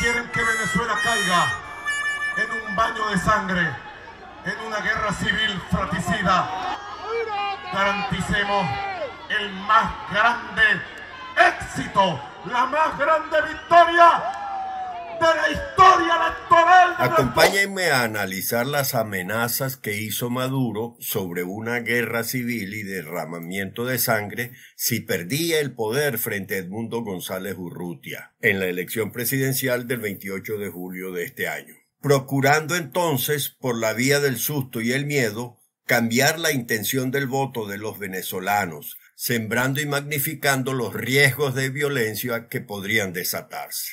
quieren que Venezuela caiga en un baño de sangre, en una guerra civil fratricida. Garanticemos el más grande éxito, la más grande victoria Acompáñenme a analizar las amenazas que hizo Maduro sobre una guerra civil y derramamiento de sangre si perdía el poder frente a Edmundo González Urrutia en la elección presidencial del 28 de julio de este año. Procurando entonces, por la vía del susto y el miedo, cambiar la intención del voto de los venezolanos, sembrando y magnificando los riesgos de violencia que podrían desatarse.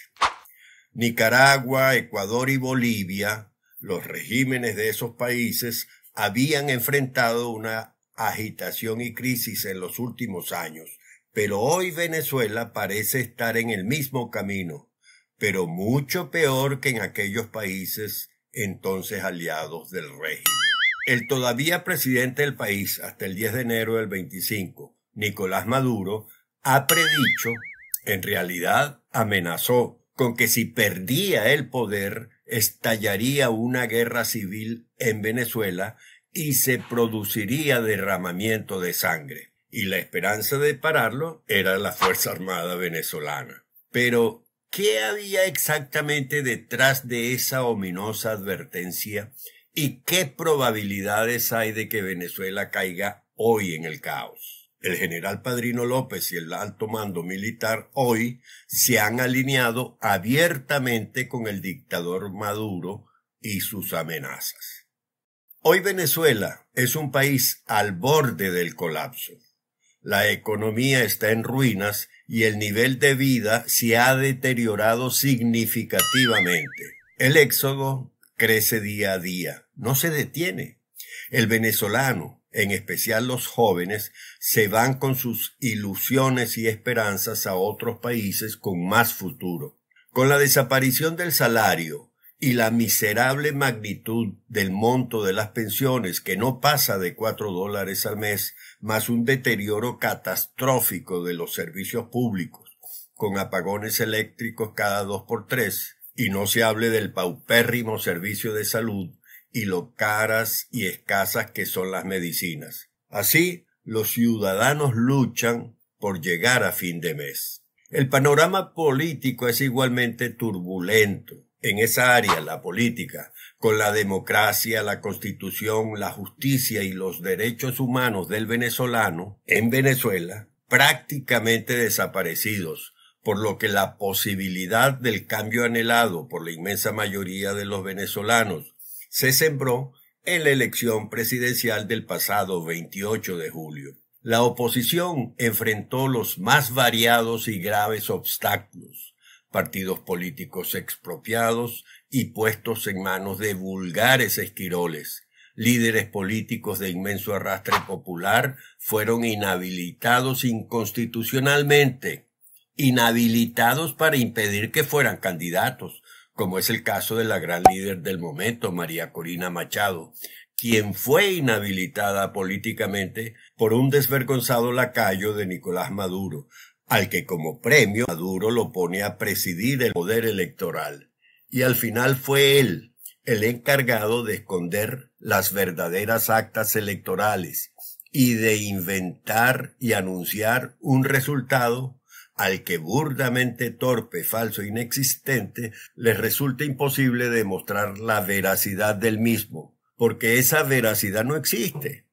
Nicaragua, Ecuador y Bolivia, los regímenes de esos países habían enfrentado una agitación y crisis en los últimos años, pero hoy Venezuela parece estar en el mismo camino, pero mucho peor que en aquellos países entonces aliados del régimen. El todavía presidente del país hasta el 10 de enero del 25, Nicolás Maduro, ha predicho, en realidad amenazó, con que si perdía el poder estallaría una guerra civil en Venezuela y se produciría derramamiento de sangre. Y la esperanza de pararlo era la Fuerza Armada venezolana. Pero, ¿qué había exactamente detrás de esa ominosa advertencia? ¿Y qué probabilidades hay de que Venezuela caiga hoy en el caos? el general Padrino López y el alto mando militar hoy se han alineado abiertamente con el dictador Maduro y sus amenazas. Hoy Venezuela es un país al borde del colapso. La economía está en ruinas y el nivel de vida se ha deteriorado significativamente. El éxodo crece día a día, no se detiene. El venezolano, en especial los jóvenes, se van con sus ilusiones y esperanzas a otros países con más futuro. Con la desaparición del salario y la miserable magnitud del monto de las pensiones, que no pasa de cuatro dólares al mes, más un deterioro catastrófico de los servicios públicos, con apagones eléctricos cada dos por tres, y no se hable del paupérrimo servicio de salud y lo caras y escasas que son las medicinas. Así, los ciudadanos luchan por llegar a fin de mes. El panorama político es igualmente turbulento. En esa área, la política, con la democracia, la constitución, la justicia y los derechos humanos del venezolano, en Venezuela, prácticamente desaparecidos, por lo que la posibilidad del cambio anhelado por la inmensa mayoría de los venezolanos se sembró en la elección presidencial del pasado 28 de julio. La oposición enfrentó los más variados y graves obstáculos, partidos políticos expropiados y puestos en manos de vulgares esquiroles. Líderes políticos de inmenso arrastre popular fueron inhabilitados inconstitucionalmente, inhabilitados para impedir que fueran candidatos, como es el caso de la gran líder del momento, María Corina Machado, quien fue inhabilitada políticamente por un desvergonzado lacayo de Nicolás Maduro, al que como premio Maduro lo pone a presidir el poder electoral. Y al final fue él el encargado de esconder las verdaderas actas electorales y de inventar y anunciar un resultado al que burdamente torpe, falso, inexistente, les resulta imposible demostrar la veracidad del mismo, porque esa veracidad no existe.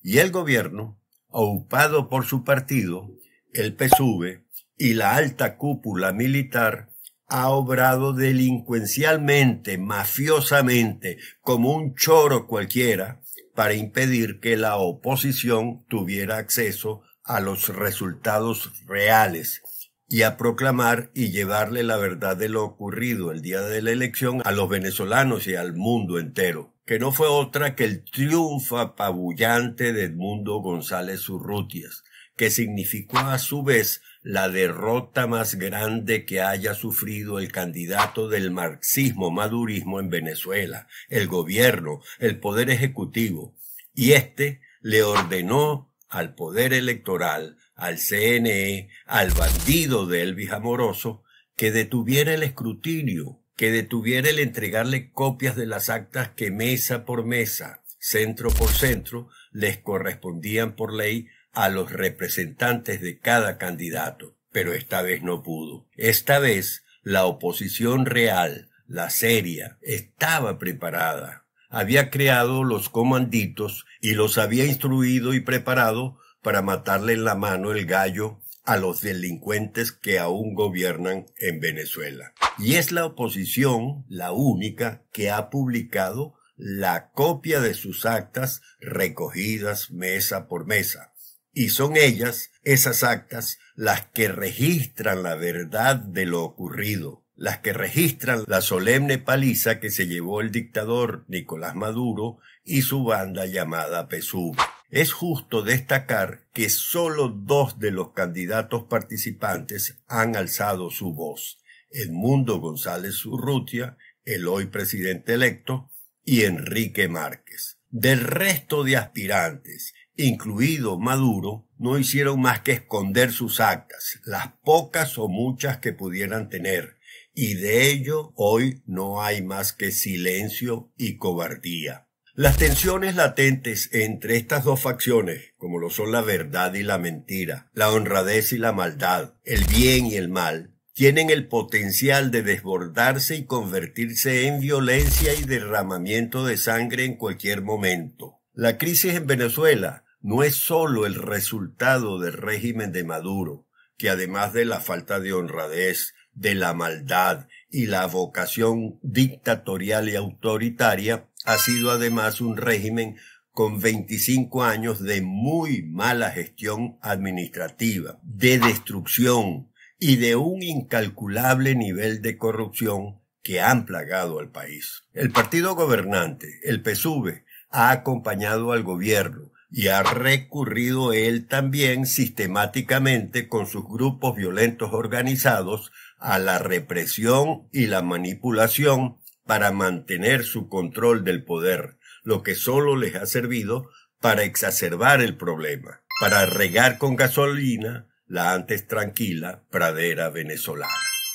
Y el gobierno, ocupado por su partido, el PSUV, y la alta cúpula militar, ha obrado delincuencialmente, mafiosamente, como un choro cualquiera, para impedir que la oposición tuviera acceso a los resultados reales y a proclamar y llevarle la verdad de lo ocurrido el día de la elección a los venezolanos y al mundo entero, que no fue otra que el triunfo apabullante de Edmundo González Urrutias, que significó a su vez la derrota más grande que haya sufrido el candidato del marxismo-madurismo en Venezuela, el gobierno, el poder ejecutivo, y éste le ordenó al poder electoral, al CNE, al bandido de Elvis Amoroso, que detuviera el escrutinio, que detuviera el entregarle copias de las actas que mesa por mesa, centro por centro, les correspondían por ley a los representantes de cada candidato. Pero esta vez no pudo. Esta vez la oposición real, la seria, estaba preparada había creado los comanditos y los había instruido y preparado para matarle en la mano el gallo a los delincuentes que aún gobiernan en Venezuela. Y es la oposición la única que ha publicado la copia de sus actas recogidas mesa por mesa. Y son ellas, esas actas, las que registran la verdad de lo ocurrido, las que registran la solemne paliza que se llevó el dictador Nicolás Maduro y su banda llamada PSUV. Es justo destacar que solo dos de los candidatos participantes han alzado su voz, Edmundo González Urrutia, el hoy presidente electo, y Enrique Márquez. Del resto de aspirantes, incluido Maduro, no hicieron más que esconder sus actas, las pocas o muchas que pudieran tener, y de ello hoy no hay más que silencio y cobardía. Las tensiones latentes entre estas dos facciones, como lo son la verdad y la mentira, la honradez y la maldad, el bien y el mal, tienen el potencial de desbordarse y convertirse en violencia y derramamiento de sangre en cualquier momento. La crisis en Venezuela no es sólo el resultado del régimen de Maduro, que además de la falta de honradez, de la maldad y la vocación dictatorial y autoritaria, ha sido además un régimen con veinticinco años de muy mala gestión administrativa, de destrucción y de un incalculable nivel de corrupción que han plagado al país. El partido gobernante, el PSUV, ha acompañado al gobierno y ha recurrido él también sistemáticamente con sus grupos violentos organizados a la represión y la manipulación para mantener su control del poder, lo que solo les ha servido para exacerbar el problema, para regar con gasolina la antes tranquila pradera venezolana.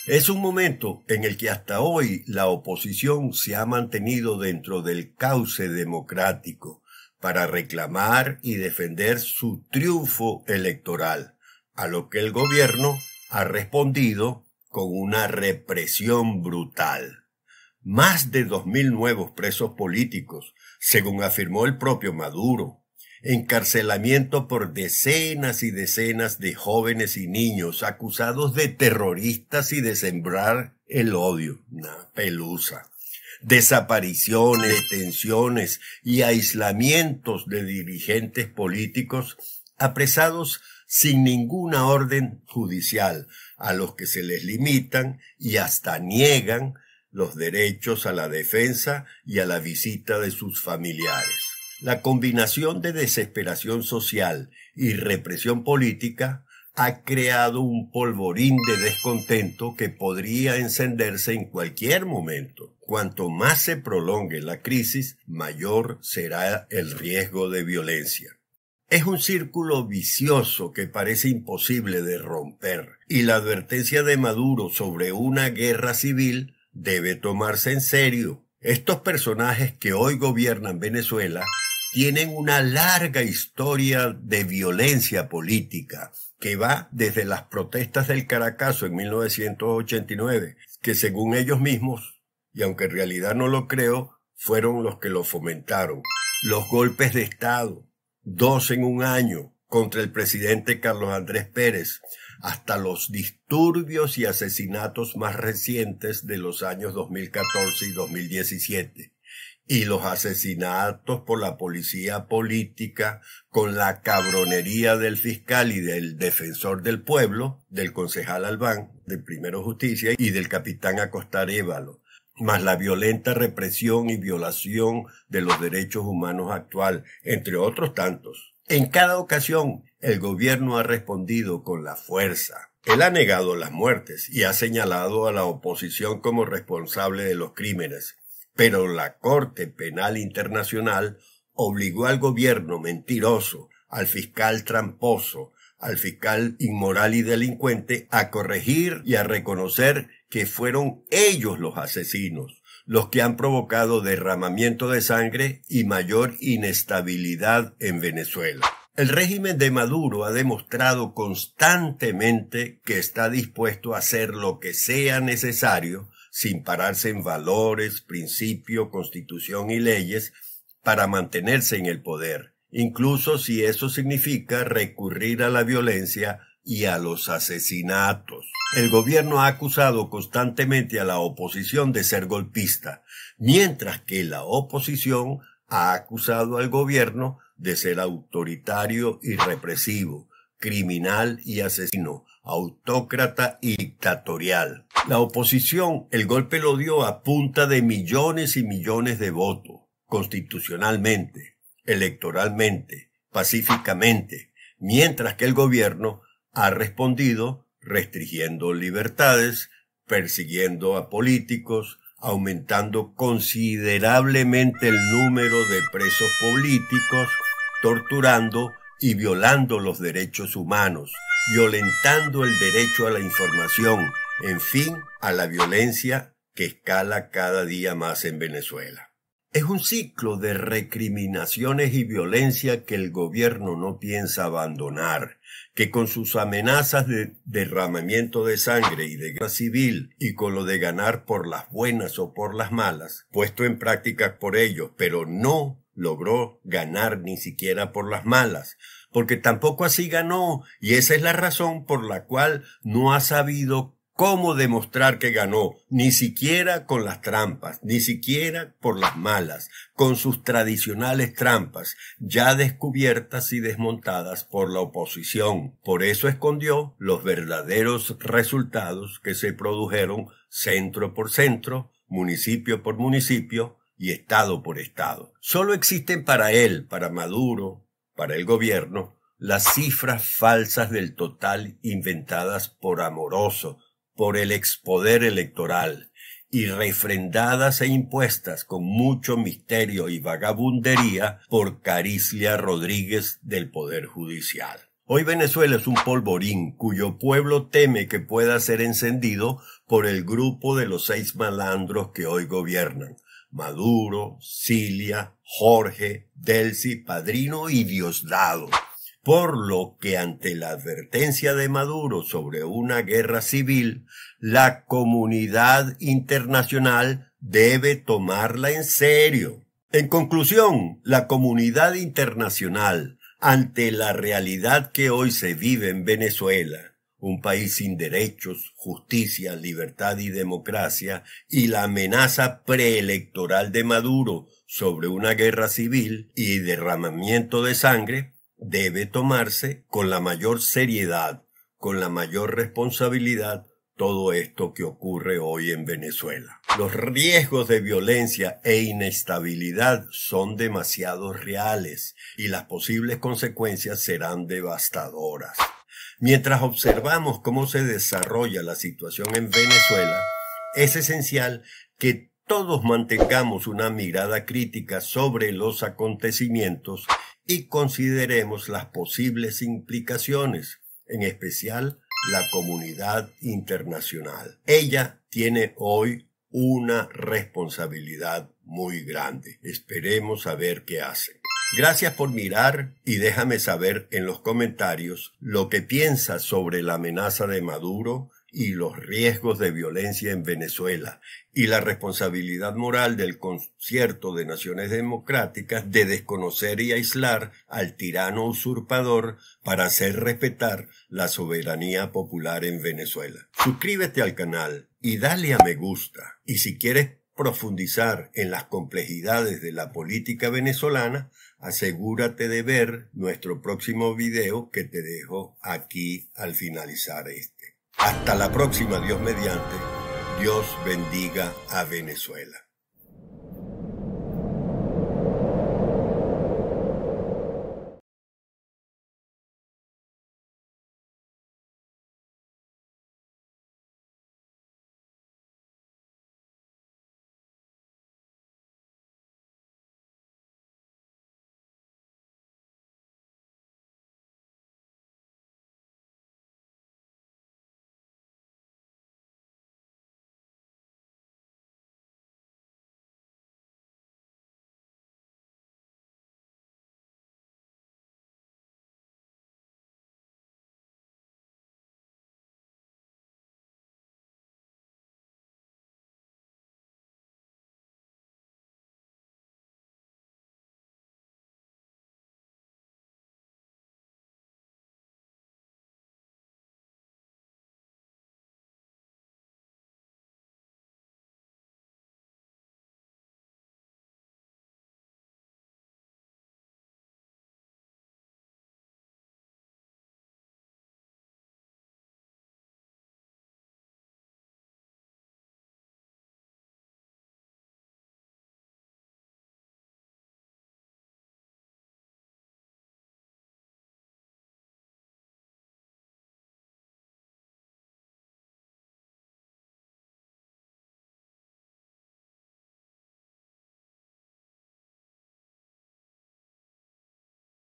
Es un momento en el que hasta hoy la oposición se ha mantenido dentro del cauce democrático para reclamar y defender su triunfo electoral, a lo que el gobierno ha respondido con una represión brutal. Más de dos mil nuevos presos políticos, según afirmó el propio Maduro, encarcelamiento por decenas y decenas de jóvenes y niños acusados de terroristas y de sembrar el odio. Una pelusa. Desapariciones, detenciones y aislamientos de dirigentes políticos apresados sin ninguna orden judicial, a los que se les limitan y hasta niegan los derechos a la defensa y a la visita de sus familiares. La combinación de desesperación social y represión política ha creado un polvorín de descontento que podría encenderse en cualquier momento. Cuanto más se prolongue la crisis, mayor será el riesgo de violencia. Es un círculo vicioso que parece imposible de romper, y la advertencia de Maduro sobre una guerra civil debe tomarse en serio. Estos personajes que hoy gobiernan Venezuela tienen una larga historia de violencia política que va desde las protestas del Caracazo en 1989, que según ellos mismos, y aunque en realidad no lo creo, fueron los que lo fomentaron, los golpes de Estado, dos en un año contra el presidente Carlos Andrés Pérez, hasta los disturbios y asesinatos más recientes de los años 2014 y 2017, y los asesinatos por la policía política con la cabronería del fiscal y del defensor del pueblo, del concejal Albán, del primero Justicia y del capitán Acostar Évalo más la violenta represión y violación de los derechos humanos actual, entre otros tantos. En cada ocasión, el gobierno ha respondido con la fuerza. Él ha negado las muertes y ha señalado a la oposición como responsable de los crímenes, pero la Corte Penal Internacional obligó al gobierno mentiroso, al fiscal tramposo, al fiscal inmoral y delincuente a corregir y a reconocer que fueron ellos los asesinos, los que han provocado derramamiento de sangre y mayor inestabilidad en Venezuela. El régimen de Maduro ha demostrado constantemente que está dispuesto a hacer lo que sea necesario sin pararse en valores, principio, constitución y leyes para mantenerse en el poder incluso si eso significa recurrir a la violencia y a los asesinatos. El gobierno ha acusado constantemente a la oposición de ser golpista, mientras que la oposición ha acusado al gobierno de ser autoritario y represivo, criminal y asesino, autócrata y dictatorial. La oposición el golpe lo dio a punta de millones y millones de votos, constitucionalmente electoralmente, pacíficamente, mientras que el gobierno ha respondido restringiendo libertades, persiguiendo a políticos, aumentando considerablemente el número de presos políticos, torturando y violando los derechos humanos, violentando el derecho a la información, en fin, a la violencia que escala cada día más en Venezuela. Es un ciclo de recriminaciones y violencia que el gobierno no piensa abandonar, que con sus amenazas de derramamiento de sangre y de guerra civil y con lo de ganar por las buenas o por las malas, puesto en práctica por ellos, pero no logró ganar ni siquiera por las malas, porque tampoco así ganó, y esa es la razón por la cual no ha sabido ¿Cómo demostrar que ganó? Ni siquiera con las trampas, ni siquiera por las malas, con sus tradicionales trampas, ya descubiertas y desmontadas por la oposición. Por eso escondió los verdaderos resultados que se produjeron centro por centro, municipio por municipio y estado por estado. Solo existen para él, para Maduro, para el gobierno, las cifras falsas del total inventadas por Amoroso, por el expoder electoral y refrendadas e impuestas con mucho misterio y vagabundería por Caricia Rodríguez del Poder Judicial. Hoy Venezuela es un polvorín cuyo pueblo teme que pueda ser encendido por el grupo de los seis malandros que hoy gobiernan. Maduro, Cilia, Jorge, Delcy, Padrino y Diosdado por lo que ante la advertencia de Maduro sobre una guerra civil, la comunidad internacional debe tomarla en serio. En conclusión, la comunidad internacional, ante la realidad que hoy se vive en Venezuela, un país sin derechos, justicia, libertad y democracia, y la amenaza preelectoral de Maduro sobre una guerra civil y derramamiento de sangre, debe tomarse con la mayor seriedad, con la mayor responsabilidad, todo esto que ocurre hoy en Venezuela. Los riesgos de violencia e inestabilidad son demasiado reales y las posibles consecuencias serán devastadoras. Mientras observamos cómo se desarrolla la situación en Venezuela, es esencial que todos mantengamos una mirada crítica sobre los acontecimientos y consideremos las posibles implicaciones, en especial la comunidad internacional. Ella tiene hoy una responsabilidad muy grande. Esperemos a ver qué hace. Gracias por mirar y déjame saber en los comentarios lo que piensas sobre la amenaza de Maduro y los riesgos de violencia en Venezuela y la responsabilidad moral del concierto de naciones democráticas de desconocer y aislar al tirano usurpador para hacer respetar la soberanía popular en Venezuela. Suscríbete al canal y dale a me gusta. Y si quieres profundizar en las complejidades de la política venezolana, asegúrate de ver nuestro próximo video que te dejo aquí al finalizar este. Hasta la próxima, Dios mediante. Dios bendiga a Venezuela.